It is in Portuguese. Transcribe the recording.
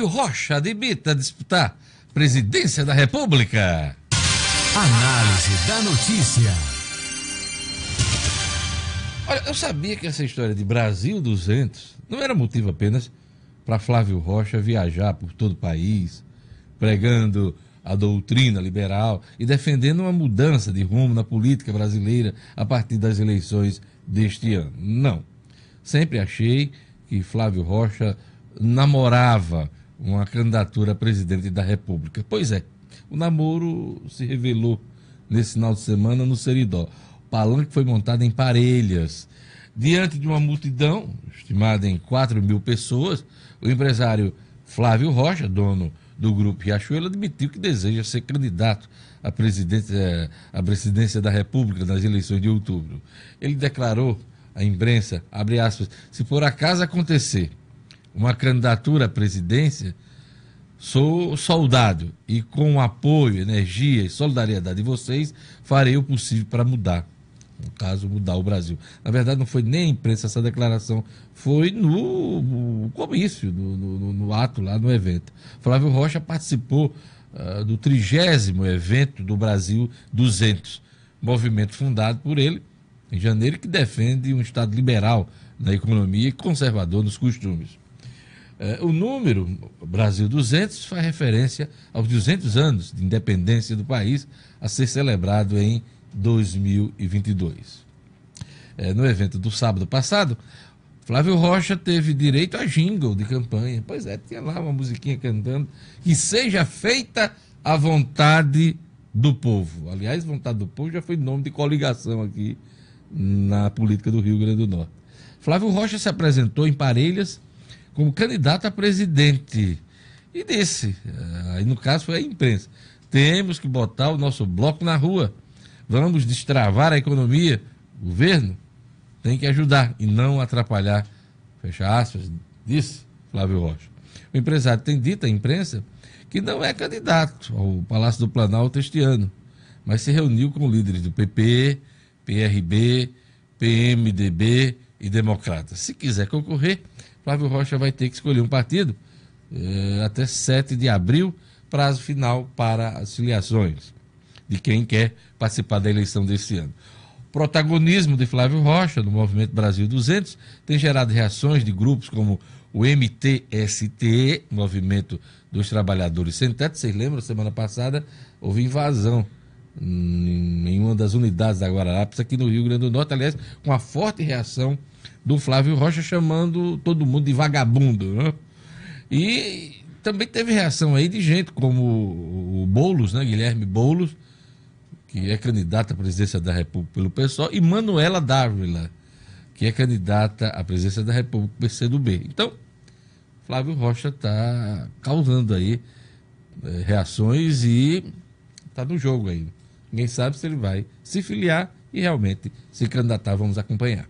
Flávio Rocha admita disputar presidência da República. Análise da notícia. Olha, eu sabia que essa história de Brasil 200 não era motivo apenas para Flávio Rocha viajar por todo o país, pregando a doutrina liberal e defendendo uma mudança de rumo na política brasileira a partir das eleições deste ano. Não. Sempre achei que Flávio Rocha namorava uma candidatura a presidente da República. Pois é, o namoro se revelou nesse final de semana no Seridó. O palanque foi montado em parelhas. Diante de uma multidão, estimada em 4 mil pessoas, o empresário Flávio Rocha, dono do Grupo Riachuelo, admitiu que deseja ser candidato à presidência, eh, à presidência da República nas eleições de outubro. Ele declarou à imprensa, aspas, se por acaso acontecer uma candidatura à presidência, sou soldado e com o apoio, energia e solidariedade de vocês, farei o possível para mudar. No caso, mudar o Brasil. Na verdade, não foi nem a imprensa essa declaração, foi no, no comício, no, no, no, ato lá, no evento. Flávio Rocha participou uh, do trigésimo evento do Brasil 200, movimento fundado por ele em janeiro que defende um Estado liberal na economia e conservador nos costumes. É, o número, Brasil 200, faz referência aos 200 anos de independência do país a ser celebrado em 2022. É, no evento do sábado passado, Flávio Rocha teve direito a jingle de campanha. Pois é, tinha lá uma musiquinha cantando. Que seja feita a vontade do povo. Aliás, vontade do povo já foi nome de coligação aqui na política do Rio Grande do Norte. Flávio Rocha se apresentou em Parelhas como candidato a presidente. E disse, eh, aí no caso foi a imprensa, temos que botar o nosso bloco na rua. Vamos destravar a economia. O governo tem que ajudar e não atrapalhar. Fecha aspas, disse Flávio Rocha. O empresário tem dito à imprensa que não é candidato ao Palácio do Planalto este ano, mas se reuniu com líderes do PP, PRB, PMDB, e democrata. Se quiser concorrer, Flávio Rocha vai ter que escolher um partido eh, até 7 de abril, prazo final para as filiações de quem quer participar da eleição desse ano. O protagonismo de Flávio Rocha no Movimento Brasil 200 tem gerado reações de grupos como o MTSTE, Movimento dos Trabalhadores Sem Teto. Vocês lembram, semana passada houve invasão Hum, em uma das unidades da Guararapes aqui no Rio Grande do Norte, aliás, com a forte reação do Flávio Rocha chamando todo mundo de vagabundo, né? E também teve reação aí de gente como o Boulos, né, Guilherme Boulos, que é candidato à presidência da República pelo PSOL, e Manuela Dávila, que é candidata à presidência da República pelo PCdoB. Então, Flávio Rocha está causando aí é, reações e está no jogo aí. Ninguém sabe se ele vai se filiar e realmente se candidatar. Vamos acompanhar.